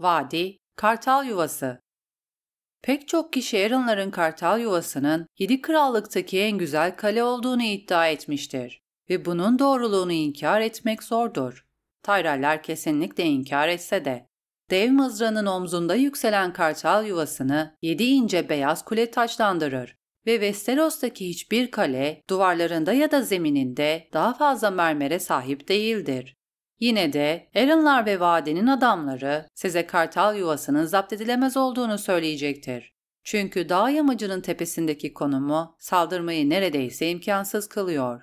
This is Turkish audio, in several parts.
vadi, kartal yuvası. Pek çok kişi Erinlerin kartal yuvasının yedi krallıktaki en güzel kale olduğunu iddia etmiştir ve bunun doğruluğunu inkar etmek zordur. Tayraller kesinlikle inkar etse de. Dev mızranın omzunda yükselen kartal yuvasını yedi ince beyaz kule taçlandırır ve Westeros'taki hiçbir kale duvarlarında ya da zemininde daha fazla mermere sahip değildir. Yine de Erenlar ve vadenin adamları size Kartal yuvasının zapt edilemez olduğunu söyleyecektir. Çünkü dağ yamacının tepesindeki konumu saldırmayı neredeyse imkansız kılıyor.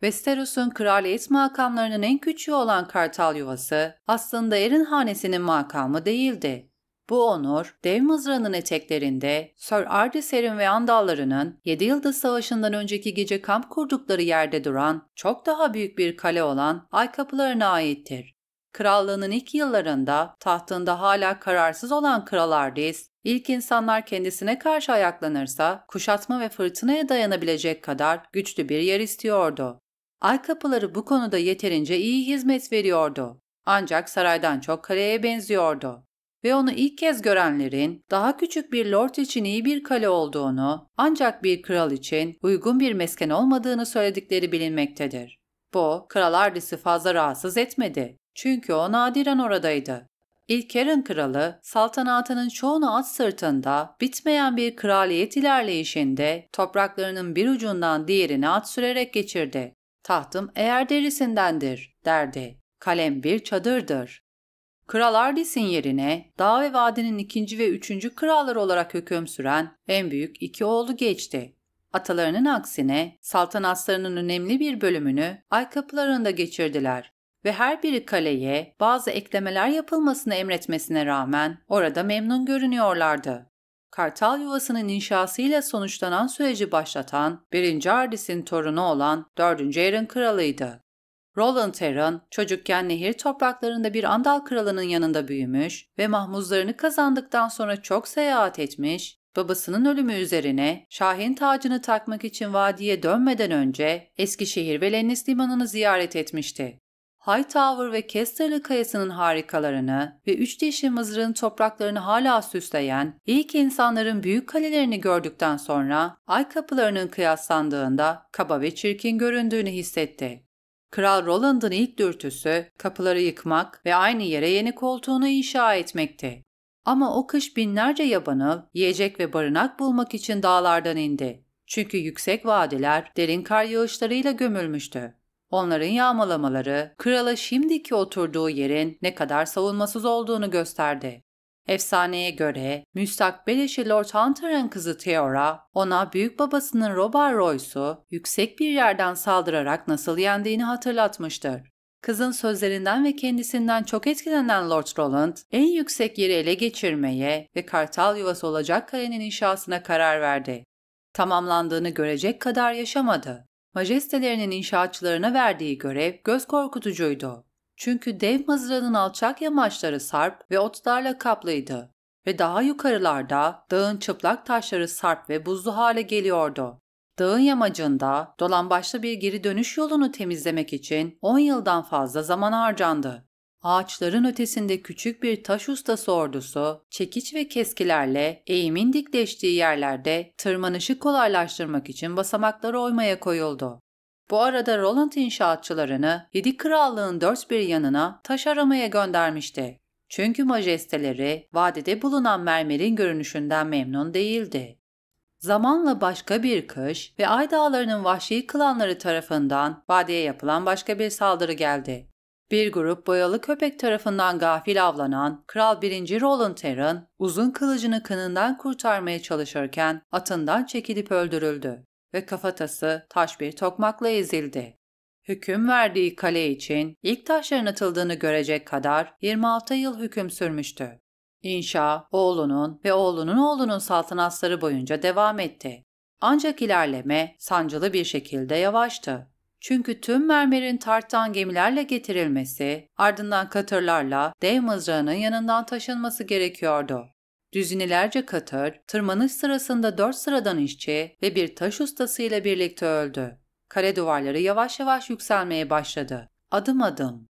Westeros'un kraliyet makamlarının en küçüğü olan Kartal yuvası aslında Erin hanesinin makamı değildi. Bu onur, dev Mızran'ın eteklerinde Sir Ardiserin ve Andallarının 7 Yıldız Savaşı'ndan önceki gece kamp kurdukları yerde duran, çok daha büyük bir kale olan Ay Kapılarına aittir. Krallığının ilk yıllarında tahtında hala kararsız olan Kral Ardis, ilk insanlar kendisine karşı ayaklanırsa kuşatma ve fırtınaya dayanabilecek kadar güçlü bir yer istiyordu. Ay kapıları bu konuda yeterince iyi hizmet veriyordu. Ancak saraydan çok kaleye benziyordu ve onu ilk kez görenlerin daha küçük bir lord için iyi bir kale olduğunu ancak bir kral için uygun bir mesken olmadığını söyledikleri bilinmektedir. Bu, Kral Ardis'i fazla rahatsız etmedi çünkü o nadiren oradaydı. İlk İlker'in kralı, saltanatının çoğunu at sırtında, bitmeyen bir kraliyet ilerleyişinde topraklarının bir ucundan diğerine at sürerek geçirdi. Tahtım eğer derisindendir, derdi. Kalem bir çadırdır. Kral Ardis'in yerine dağ ve vadinin ikinci ve üçüncü kralları olarak hüküm süren en büyük iki oğlu geçti. Atalarının aksine saltanatlarının önemli bir bölümünü ay kapılarında geçirdiler ve her biri kaleye bazı eklemeler yapılmasını emretmesine rağmen orada memnun görünüyorlardı. Kartal yuvasının inşasıyla sonuçlanan süreci başlatan 1. Ardis'in torunu olan 4. Aaron kralıydı. Roland Heron çocukken nehir topraklarında bir Andal kralının yanında büyümüş ve mahmuzlarını kazandıktan sonra çok seyahat etmiş, babasının ölümü üzerine Şahin tacını takmak için vadiye dönmeden önce Eskişehir ve Lennis Limanı'nı ziyaret etmişti. Hightower ve Kesterly Kayası'nın harikalarını ve üç dişi mızrığın topraklarını hala süsleyen ilk insanların büyük kalelerini gördükten sonra ay kapılarının kıyaslandığında kaba ve çirkin göründüğünü hissetti. Kral Roland'ın ilk dürtüsü kapıları yıkmak ve aynı yere yeni koltuğunu inşa etmekti. Ama o kış binlerce yabanıl yiyecek ve barınak bulmak için dağlardan indi. Çünkü yüksek vadiler derin kar yağışlarıyla gömülmüştü. Onların yağmalamaları krala şimdiki oturduğu yerin ne kadar savunmasız olduğunu gösterdi. Efsaneye göre müstakbel eşi Lord Hunter'ın kızı Theora ona büyük babasının Robert Royce'u yüksek bir yerden saldırarak nasıl yendiğini hatırlatmıştır. Kızın sözlerinden ve kendisinden çok etkilenen Lord Roland, en yüksek yeri ele geçirmeye ve kartal yuvası olacak kalenin inşasına karar verdi. Tamamlandığını görecek kadar yaşamadı. Majestelerinin inşaatçılarına verdiği görev göz korkutucuydu. Çünkü dev mızrağının alçak yamaçları sarp ve otlarla kaplıydı ve daha yukarılarda dağın çıplak taşları sarp ve buzlu hale geliyordu. Dağın yamacında dolambaçlı bir geri dönüş yolunu temizlemek için 10 yıldan fazla zaman harcandı. Ağaçların ötesinde küçük bir taş ustası ordusu, çekiç ve keskilerle eğimin dikleştiği yerlerde tırmanışı kolaylaştırmak için basamakları oymaya koyuldu. Bu arada Roland inşaatçılarını Yedi Krallığın dört bir yanına taş aramaya göndermişti. Çünkü majesteleri vadede bulunan mermerin görünüşünden memnun değildi. Zamanla başka bir kış ve Ay Dağları'nın vahşi klanları tarafından vadeye yapılan başka bir saldırı geldi. Bir grup boyalı köpek tarafından gafil avlanan Kral 1. Roland Terran, uzun kılıcını kınından kurtarmaya çalışırken atından çekilip öldürüldü ve kafatası taş bir tokmakla ezildi. Hüküm verdiği kale için ilk taşların atıldığını görecek kadar 26 yıl hüküm sürmüştü. İnşa, oğlunun ve oğlunun oğlunun saltanatları boyunca devam etti. Ancak ilerleme sancılı bir şekilde yavaştı. Çünkü tüm mermerin tarttan gemilerle getirilmesi, ardından katırlarla dev mızrağının yanından taşınması gerekiyordu. Düzinelerce katır, tırmanış sırasında dört sıradan işçi ve bir taş ustasıyla birlikte öldü. Kale duvarları yavaş yavaş yükselmeye başladı. Adım adım.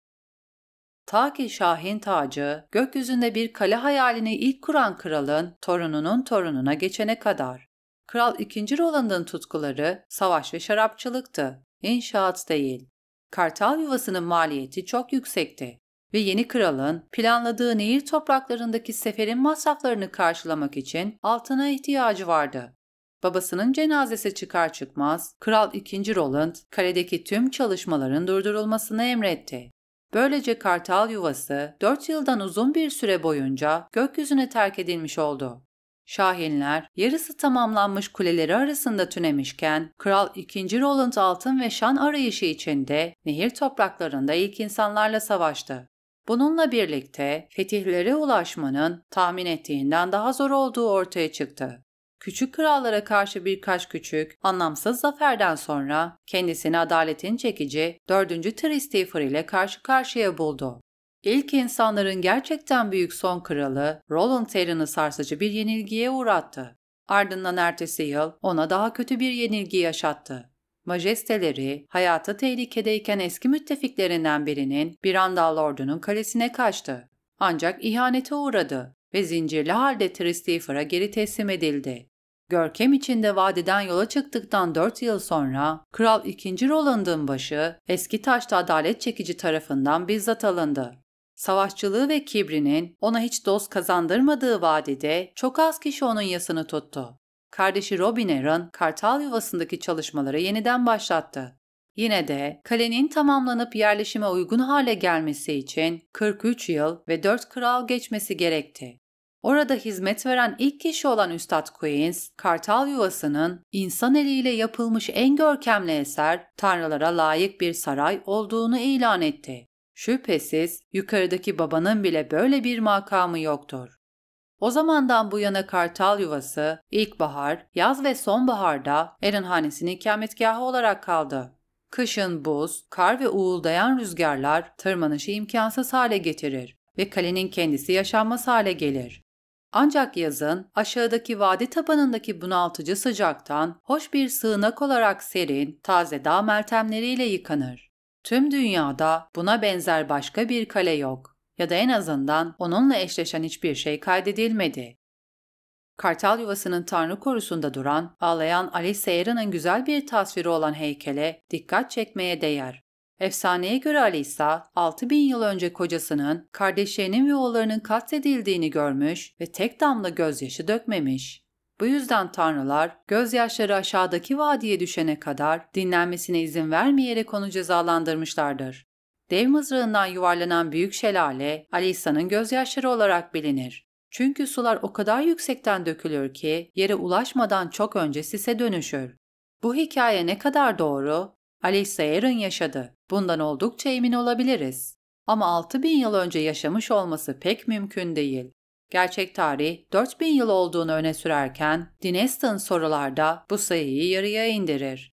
Ta ki Şahin tacı, gökyüzünde bir kale hayalini ilk kuran kralın torununun torununa geçene kadar. Kral II. Roland'ın tutkuları savaş ve şarapçılıktı, inşaat değil. Kartal yuvasının maliyeti çok yüksekti ve yeni kralın planladığı nehir topraklarındaki seferin masraflarını karşılamak için altına ihtiyacı vardı. Babasının cenazesi çıkar çıkmaz Kral 2. Roland kaledeki tüm çalışmaların durdurulmasını emretti. Böylece kartal yuvası 4 yıldan uzun bir süre boyunca gökyüzüne terk edilmiş oldu. Şahinler yarısı tamamlanmış kuleleri arasında tünemişken Kral 2. Roland altın ve şan arayışı içinde nehir topraklarında ilk insanlarla savaştı. Bununla birlikte fetihlere ulaşmanın tahmin ettiğinden daha zor olduğu ortaya çıktı. Küçük krallara karşı birkaç küçük, anlamsız zaferden sonra kendisini adaletin çekici 4. Tristifer ile karşı karşıya buldu. İlk insanların gerçekten büyük son kralı Roland Terran'ı sarsıcı bir yenilgiye uğrattı. Ardından ertesi yıl ona daha kötü bir yenilgi yaşattı majesteleri hayatı tehlikedeyken eski müttefiklerinden birinin Birandal ordunun kalesine kaçtı. Ancak ihanete uğradı ve zincirli halde Tristifer'a geri teslim edildi. Görkem içinde vadiden yola çıktıktan 4 yıl sonra Kral 2. Roland'ın başı eski taşta adalet çekici tarafından bizzat alındı. Savaşçılığı ve kibrinin ona hiç dost kazandırmadığı vadide çok az kişi onun yasını tuttu kardeşi Robin Aaron, kartal yuvasındaki çalışmaları yeniden başlattı. Yine de kalenin tamamlanıp yerleşime uygun hale gelmesi için 43 yıl ve 4 kral geçmesi gerekti. Orada hizmet veren ilk kişi olan Üstad Queens, Kartal Yuvası'nın insan eliyle yapılmış en görkemli eser, tanrılara layık bir saray olduğunu ilan etti. Şüphesiz yukarıdaki babanın bile böyle bir makamı yoktur. O zamandan bu yana Kartal Yuvası ilkbahar, yaz ve sonbaharda Erin Hanesi'nin ikametgahı olarak kaldı. Kışın buz, kar ve uğuldayan rüzgarlar tırmanışı imkansız hale getirir ve kalenin kendisi yaşanmaz hale gelir. Ancak yazın aşağıdaki vadi tabanındaki bunaltıcı sıcaktan hoş bir sığınak olarak serin, taze dağ meltemleriyle yıkanır. Tüm dünyada buna benzer başka bir kale yok ya da en azından onunla eşleşen hiçbir şey kaydedilmedi. Kartal yuvasının tanrı korusunda duran, ağlayan Alice Yarın'ın güzel bir tasviri olan heykele dikkat çekmeye değer. Efsaneye göre Alisa, 6000 yıl önce kocasının, kardeşlerinin ve oğullarının katledildiğini görmüş ve tek damla gözyaşı dökmemiş. Bu yüzden tanrılar gözyaşları aşağıdaki vadiye düşene kadar dinlenmesine izin vermeyerek onu cezalandırmışlardır. Dev mızrağından yuvarlanan büyük şelale Alisa'nın gözyaşları olarak bilinir. Çünkü sular o kadar yüksekten dökülür ki yere ulaşmadan çok önce sise dönüşür. Bu hikaye ne kadar doğru? Alisa Aaron yaşadı. Bundan oldukça emin olabiliriz. Ama 6000 yıl önce yaşamış olması pek mümkün değil. Gerçek tarih 4000 yıl olduğunu öne sürerken Dineston sorularda bu sayıyı yarıya indirir.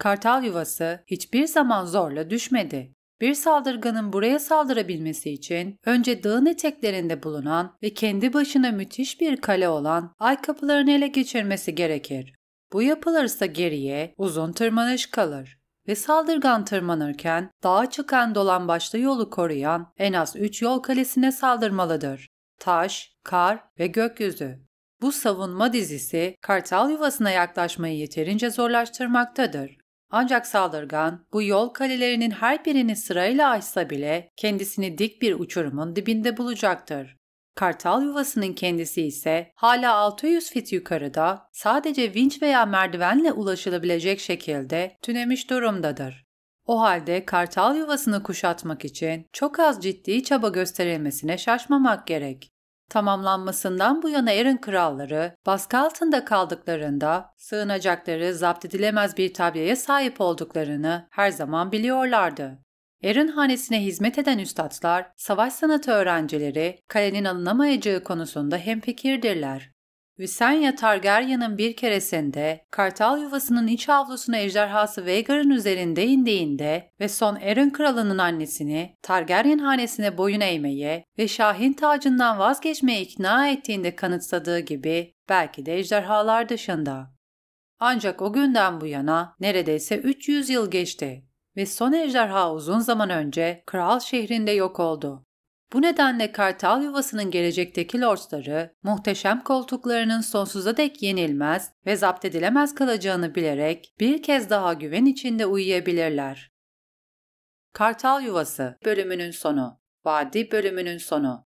Kartal yuvası hiçbir zaman zorla düşmedi. Bir saldırganın buraya saldırabilmesi için önce dağın eteklerinde bulunan ve kendi başına müthiş bir kale olan ay kapılarını ele geçirmesi gerekir. Bu yapılırsa geriye uzun tırmanış kalır ve saldırgan tırmanırken dağa çıkan dolan dolambaçlı yolu koruyan en az 3 yol kalesine saldırmalıdır. Taş, kar ve gökyüzü. Bu savunma dizisi kartal yuvasına yaklaşmayı yeterince zorlaştırmaktadır. Ancak saldırgan bu yol kalelerinin her birini sırayla açsa bile kendisini dik bir uçurumun dibinde bulacaktır. Kartal yuvasının kendisi ise hala 600 fit yukarıda sadece vinç veya merdivenle ulaşılabilecek şekilde tünemiş durumdadır. O halde kartal yuvasını kuşatmak için çok az ciddi çaba gösterilmesine şaşmamak gerek. Tamamlanmasından bu yana Erin kralları baskı altında kaldıklarında sığınacakları zapt edilemez bir tabieye sahip olduklarını her zaman biliyorlardı. Erin hanesine hizmet eden üstadlar, savaş sanatı öğrencileri kalenin alınamayacağı konusunda hemfikirdirler. Visenya Targaryen'ın bir keresinde kartal yuvasının iç avlusuna ejderhası Vhagar'ın üzerinde indiğinde ve son Eren kralının annesini Targaryen hanesine boyun eğmeye ve şahin tacından vazgeçmeye ikna ettiğinde kanıtsadığı gibi belki de ejderhalar dışında. Ancak o günden bu yana neredeyse 300 yıl geçti ve son ejderha uzun zaman önce kral şehrinde yok oldu. Bu nedenle kartal yuvasının gelecekteki lordları muhteşem koltuklarının sonsuza dek yenilmez ve zapt edilemez kalacağını bilerek bir kez daha güven içinde uyuyabilirler. Kartal Yuvası bölümünün sonu, Vadi bölümünün sonu.